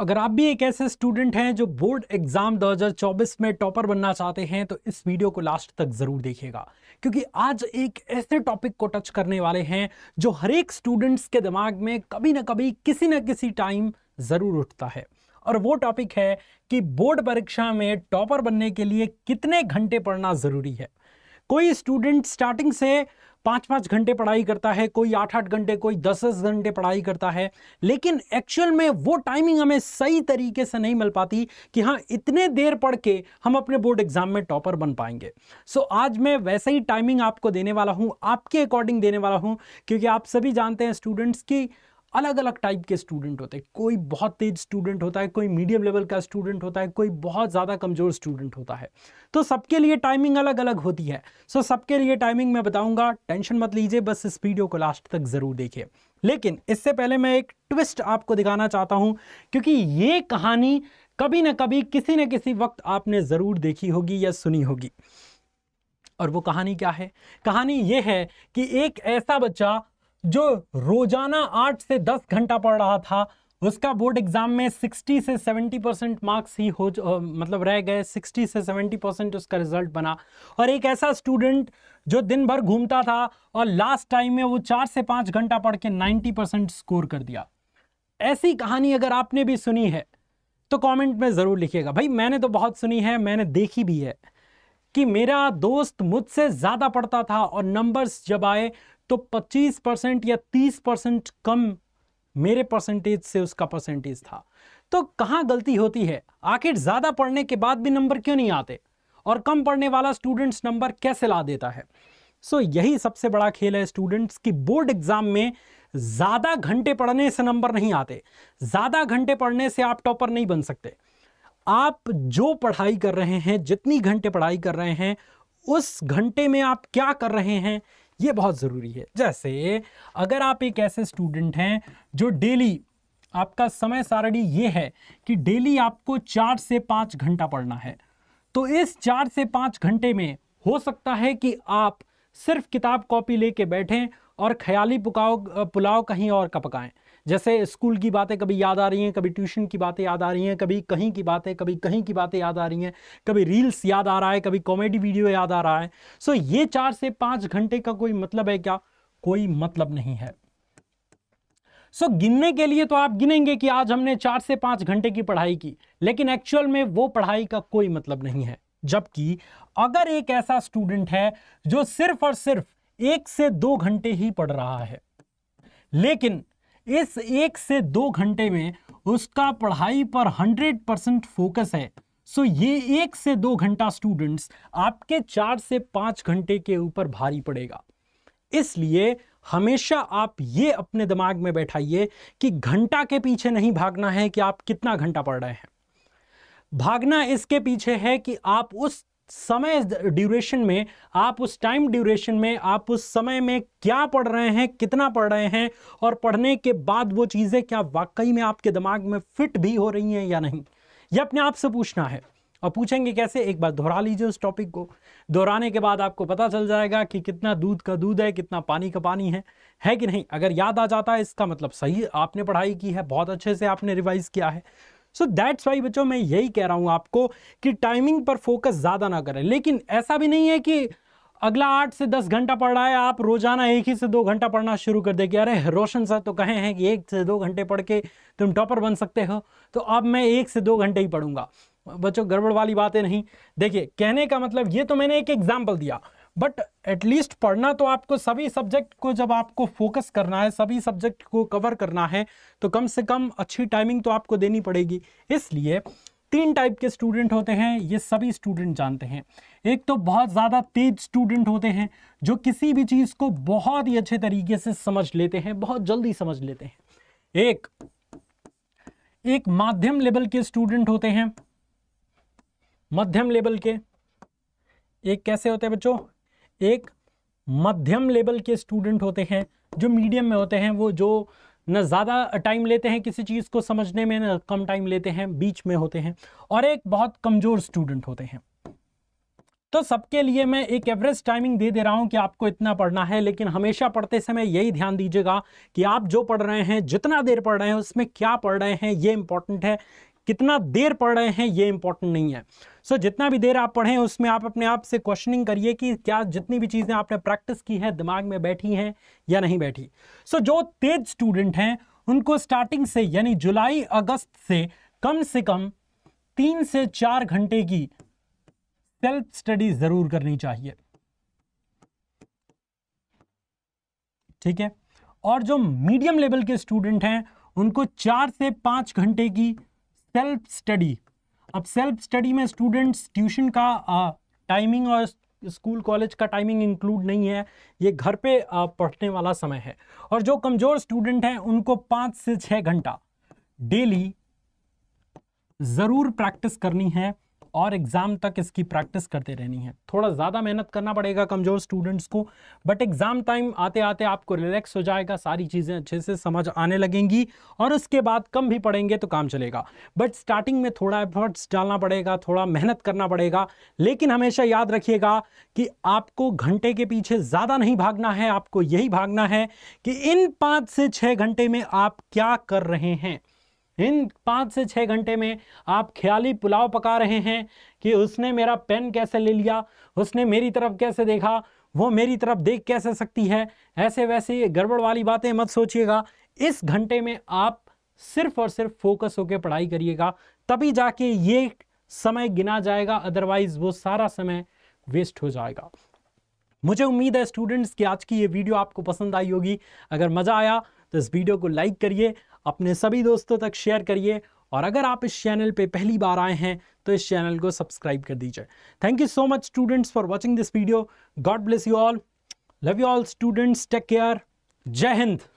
अगर आप भी एक ऐसे स्टूडेंट हैं जो बोर्ड एग्जाम 2024 में टॉपर बनना चाहते हैं तो इस वीडियो को लास्ट तक जरूर देखिएगा क्योंकि आज एक ऐसे टॉपिक को टच करने वाले हैं जो हर एक स्टूडेंट्स के दिमाग में कभी ना कभी किसी न किसी टाइम जरूर उठता है और वो टॉपिक है कि बोर्ड परीक्षा में टॉपर बनने के लिए कितने घंटे पढ़ना जरूरी है कोई स्टूडेंट स्टार्टिंग से पाँच पाँच घंटे पढ़ाई करता है कोई आठ आठ घंटे कोई दस दस घंटे पढ़ाई करता है लेकिन एक्चुअल में वो टाइमिंग हमें सही तरीके से नहीं मिल पाती कि हाँ इतने देर पढ़ के हम अपने बोर्ड एग्जाम में टॉपर बन पाएंगे सो so, आज मैं वैसे ही टाइमिंग आपको देने वाला हूँ आपके अकॉर्डिंग देने वाला हूँ क्योंकि आप सभी जानते हैं स्टूडेंट्स की अलग अलग टाइप के स्टूडेंट होते हैं कोई बहुत तेज स्टूडेंट होता है कोई मीडियम लेवल का स्टूडेंट होता है कोई बहुत ज़्यादा कमज़ोर स्टूडेंट होता है तो सबके लिए टाइमिंग अलग अलग होती है सो so, सबके लिए टाइमिंग मैं बताऊंगा टेंशन मत लीजिए बस इस वीडियो को लास्ट तक ज़रूर देखिए लेकिन इससे पहले मैं एक ट्विस्ट आपको दिखाना चाहता हूँ क्योंकि ये कहानी कभी ना कभी किसी न किसी वक्त आपने ज़रूर देखी होगी या सुनी होगी और वो कहानी क्या है कहानी ये है कि एक ऐसा बच्चा जो रोजाना आठ से दस घंटा पढ़ रहा था उसका बोर्ड एग्जाम में 60 से 70 परसेंट मार्क्स ही हो मतलब रह गए 60 से 70 परसेंट उसका रिजल्ट बना और एक ऐसा स्टूडेंट जो दिन भर घूमता था और लास्ट टाइम में वो चार से पाँच घंटा पढ़ के 90 परसेंट स्कोर कर दिया ऐसी कहानी अगर आपने भी सुनी है तो कमेंट में ज़रूर लिखिएगा भाई मैंने तो बहुत सुनी है मैंने देखी भी है कि मेरा दोस्त मुझसे ज़्यादा पढ़ता था और नंबर्स जब आए तो 25 परसेंट या 30 परसेंट कम मेरे परसेंटेज से उसका परसेंटेज था तो कहां गलती होती है आखिर ज़्यादा पढ़ने के बाद भी नंबर क्यों नहीं आते और कम पढ़ने वाला स्टूडेंट्स नंबर कैसे ला देता है सो so, यही सबसे बड़ा खेल है स्टूडेंट्स की बोर्ड एग्जाम में ज़्यादा घंटे पढ़ने से नंबर नहीं आते ज़्यादा घंटे पढ़ने से आप टॉपर नहीं बन सकते आप जो पढ़ाई कर रहे हैं जितनी घंटे पढ़ाई कर रहे हैं उस घंटे में आप क्या कर रहे हैं ये बहुत ज़रूरी है जैसे अगर आप एक ऐसे स्टूडेंट हैं जो डेली आपका समय सारणी ये है कि डेली आपको चार से पाँच घंटा पढ़ना है तो इस चार से पाँच घंटे में हो सकता है कि आप सिर्फ किताब कॉपी लेके बैठें और ख्याली पुकाओ पुलाव कहीं और का पकाएं जैसे स्कूल की बातें कभी याद आ रही हैं कभी ट्यूशन की बातें याद आ रही हैं कभी कहीं की बातें कभी कहीं की बातें याद आ रही हैं कभी रील्स याद आ रहा है कभी कॉमेडी वीडियो याद आ रहा है सो ये चार से पाँच घंटे का कोई मतलब है क्या कोई मतलब नहीं है सो so, गिनने के लिए तो आप गिनेंगे कि आज हमने चार से पाँच घंटे की पढ़ाई की लेकिन एक्चुअल में वो पढ़ाई का कोई मतलब नहीं है जबकि अगर एक ऐसा स्टूडेंट है जो सिर्फ और सिर्फ एक से दो घंटे ही पढ़ रहा है लेकिन इस एक से दो घंटे में उसका पढ़ाई पर हंड्रेड परसेंट फोकस है सो so, ये एक से दो घंटा स्टूडेंट्स आपके चार से पाँच घंटे के ऊपर भारी पड़ेगा इसलिए हमेशा आप ये अपने दिमाग में बैठाइए कि घंटा के पीछे नहीं भागना है कि आप कितना घंटा पढ़ रहे हैं भागना इसके पीछे है कि आप उस समय ड्यूरेशन में आप उस टाइम ड्यूरेशन में आप उस समय में क्या पढ़ रहे हैं कितना पढ़ रहे हैं और पढ़ने के बाद वो चीज़ें क्या वाकई में आपके दिमाग में फिट भी हो रही हैं या नहीं ये अपने आप से पूछना है और पूछेंगे कैसे एक बार दोहरा लीजिए उस टॉपिक को दोहराने के बाद आपको पता चल जाएगा कि कितना दूध का दूध है कितना पानी का पानी है है कि नहीं अगर याद आ जाता है इसका मतलब सही आपने पढ़ाई की है बहुत अच्छे से आपने रिवाइज़ किया है सो दैट्स वाई बच्चों मैं यही कह रहा हूँ आपको कि टाइमिंग पर फोकस ज़्यादा ना करें लेकिन ऐसा भी नहीं है कि अगला आठ से दस घंटा पढ़ रहा है आप रोजाना एक ही से दो घंटा पढ़ना शुरू कर दे कि अरे रोशन सर तो कहे हैं कि एक से दो घंटे पढ़ के तुम टॉपर बन सकते हो तो अब मैं एक से दो घंटे ही पढ़ूंगा बच्चों गड़बड़ वाली बातें नहीं देखिए कहने का मतलब ये तो मैंने एक एग्जाम्पल दिया बट एटलीस्ट पढ़ना तो आपको सभी सब्जेक्ट को जब आपको फोकस करना है सभी सब्जेक्ट को कवर करना है तो कम से कम अच्छी टाइमिंग तो आपको देनी पड़ेगी इसलिए तीन टाइप के स्टूडेंट होते हैं ये सभी स्टूडेंट जानते हैं एक तो बहुत ज़्यादा तेज स्टूडेंट होते हैं जो किसी भी चीज़ को बहुत ही अच्छे तरीके से समझ लेते हैं बहुत जल्दी समझ लेते हैं एक एक माध्यम लेवल के स्टूडेंट होते हैं मध्यम लेवल के एक कैसे होते हैं बच्चों एक मध्यम लेवल के स्टूडेंट होते हैं जो मीडियम में होते हैं वो जो न ज़्यादा टाइम लेते हैं किसी चीज़ को समझने में न कम टाइम लेते हैं बीच में होते हैं और एक बहुत कमज़ोर स्टूडेंट होते हैं तो सबके लिए मैं एक एवरेज टाइमिंग दे दे रहा हूं कि आपको इतना पढ़ना है लेकिन हमेशा पढ़ते समय यही ध्यान दीजिएगा कि आप जो पढ़ रहे हैं जितना देर पढ़ रहे हैं उसमें क्या पढ़ रहे हैं ये इंपॉर्टेंट है कितना देर पढ़ रहे हैं ये इंपॉर्टेंट नहीं है सो so, जितना भी देर आप पढ़ें उसमें आप अपने आप से क्वेश्चनिंग करिए कि क्या जितनी भी चीज़ें आपने प्रैक्टिस की है दिमाग में बैठी हैं या नहीं बैठी सो so, जो तेज स्टूडेंट हैं उनको स्टार्टिंग से यानी जुलाई अगस्त से कम से कम तीन से चार घंटे की सेल्फ स्टडी जरूर करनी चाहिए ठीक है और जो मीडियम लेवल के स्टूडेंट हैं उनको चार से पांच घंटे की सेल्फ स्टडी अब सेल्फ स्टडी में स्टूडेंट्स ट्यूशन का टाइमिंग और स्कूल कॉलेज का टाइमिंग इंक्लूड नहीं है ये घर पे आ, पढ़ने वाला समय है और जो कमज़ोर स्टूडेंट हैं उनको पाँच से छः घंटा डेली ज़रूर प्रैक्टिस करनी है और एग्ज़ाम तक इसकी प्रैक्टिस करते रहनी है थोड़ा ज़्यादा मेहनत करना पड़ेगा कमज़ोर स्टूडेंट्स को बट एग्ज़ाम टाइम आते आते आपको रिलैक्स हो जाएगा सारी चीज़ें अच्छे से समझ आने लगेंगी और उसके बाद कम भी पढ़ेंगे तो काम चलेगा बट स्टार्टिंग में थोड़ा एफर्ट्स डालना पड़ेगा थोड़ा मेहनत करना पड़ेगा लेकिन हमेशा याद रखिएगा कि आपको घंटे के पीछे ज़्यादा नहीं भागना है आपको यही भागना है कि इन पाँच से छः घंटे में आप क्या कर रहे हैं इन पाँच से छः घंटे में आप ख्याली पुलाव पका रहे हैं कि उसने मेरा पेन कैसे ले लिया उसने मेरी तरफ कैसे देखा वो मेरी तरफ देख कैसे सकती है ऐसे वैसे गड़बड़ वाली बातें मत सोचिएगा इस घंटे में आप सिर्फ और सिर्फ फोकस होकर पढ़ाई करिएगा तभी जाके ये समय गिना जाएगा अदरवाइज वो सारा समय वेस्ट हो जाएगा मुझे उम्मीद है स्टूडेंट्स कि आज की ये वीडियो आपको पसंद आई होगी अगर मज़ा आया तो इस वीडियो को लाइक करिए अपने सभी दोस्तों तक शेयर करिए और अगर आप इस चैनल पे पहली बार आए हैं तो इस चैनल को सब्सक्राइब कर दीजिए thank you so much students for watching this video God bless you all love you all students take care जय हिंद